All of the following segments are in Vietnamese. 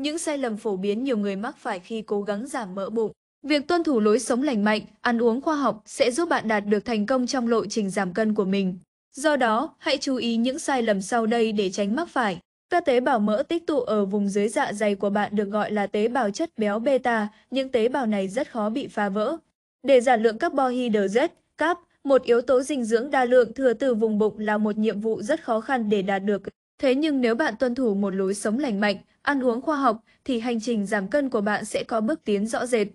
Những sai lầm phổ biến nhiều người mắc phải khi cố gắng giảm mỡ bụng. Việc tuân thủ lối sống lành mạnh, ăn uống khoa học sẽ giúp bạn đạt được thành công trong lộ trình giảm cân của mình. Do đó, hãy chú ý những sai lầm sau đây để tránh mắc phải. Các tế bào mỡ tích tụ ở vùng dưới dạ dày của bạn được gọi là tế bào chất béo beta, những tế bào này rất khó bị phá vỡ. Để giảm lượng carbohydrate, carb, một yếu tố dinh dưỡng đa lượng thừa từ vùng bụng là một nhiệm vụ rất khó khăn để đạt được. Thế nhưng nếu bạn tuân thủ một lối sống lành mạnh, ăn uống khoa học, thì hành trình giảm cân của bạn sẽ có bước tiến rõ rệt.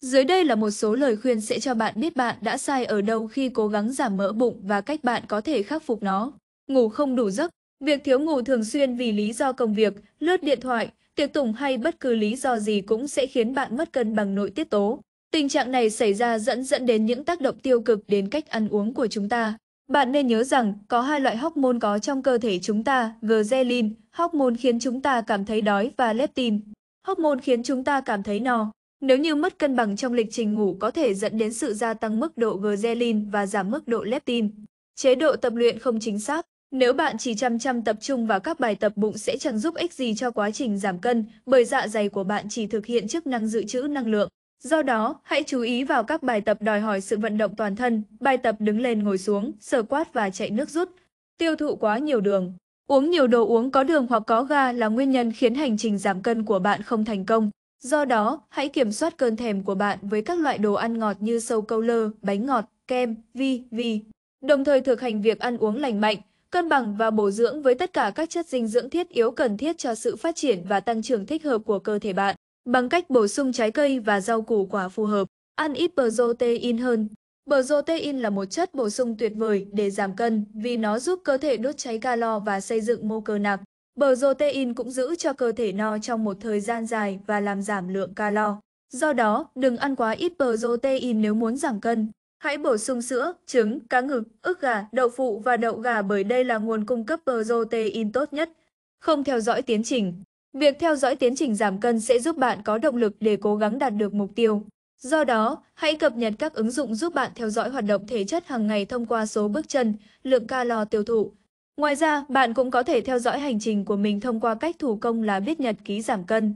Dưới đây là một số lời khuyên sẽ cho bạn biết bạn đã sai ở đâu khi cố gắng giảm mỡ bụng và cách bạn có thể khắc phục nó. Ngủ không đủ giấc Việc thiếu ngủ thường xuyên vì lý do công việc, lướt điện thoại, tiệc tùng hay bất cứ lý do gì cũng sẽ khiến bạn mất cân bằng nội tiết tố. Tình trạng này xảy ra dẫn dẫn đến những tác động tiêu cực đến cách ăn uống của chúng ta. Bạn nên nhớ rằng có hai loại hormone có trong cơ thể chúng ta, ghrelin, hormone khiến chúng ta cảm thấy đói và leptin, hormone khiến chúng ta cảm thấy no. Nếu như mất cân bằng trong lịch trình ngủ có thể dẫn đến sự gia tăng mức độ ghrelin và giảm mức độ leptin. Chế độ tập luyện không chính xác Nếu bạn chỉ chăm chăm tập trung vào các bài tập bụng sẽ chẳng giúp ích gì cho quá trình giảm cân, bởi dạ dày của bạn chỉ thực hiện chức năng dự trữ năng lượng. Do đó, hãy chú ý vào các bài tập đòi hỏi sự vận động toàn thân, bài tập đứng lên ngồi xuống, sờ quát và chạy nước rút. Tiêu thụ quá nhiều đường Uống nhiều đồ uống có đường hoặc có ga là nguyên nhân khiến hành trình giảm cân của bạn không thành công. Do đó, hãy kiểm soát cơn thèm của bạn với các loại đồ ăn ngọt như sâu câu lơ, bánh ngọt, kem, vi, vi. Đồng thời thực hành việc ăn uống lành mạnh, cân bằng và bổ dưỡng với tất cả các chất dinh dưỡng thiết yếu cần thiết cho sự phát triển và tăng trưởng thích hợp của cơ thể bạn bằng cách bổ sung trái cây và rau củ quả phù hợp. Ăn ít protein hơn. Protein là một chất bổ sung tuyệt vời để giảm cân vì nó giúp cơ thể đốt cháy calo và xây dựng mô cơ nặng. Protein cũng giữ cho cơ thể no trong một thời gian dài và làm giảm lượng calo. Do đó, đừng ăn quá ít protein nếu muốn giảm cân. Hãy bổ sung sữa, trứng, cá ngừ, ức gà, đậu phụ và đậu gà bởi đây là nguồn cung cấp protein tốt nhất. Không theo dõi tiến trình Việc theo dõi tiến trình giảm cân sẽ giúp bạn có động lực để cố gắng đạt được mục tiêu. Do đó, hãy cập nhật các ứng dụng giúp bạn theo dõi hoạt động thể chất hàng ngày thông qua số bước chân, lượng calo tiêu thụ. Ngoài ra, bạn cũng có thể theo dõi hành trình của mình thông qua cách thủ công là viết nhật ký giảm cân.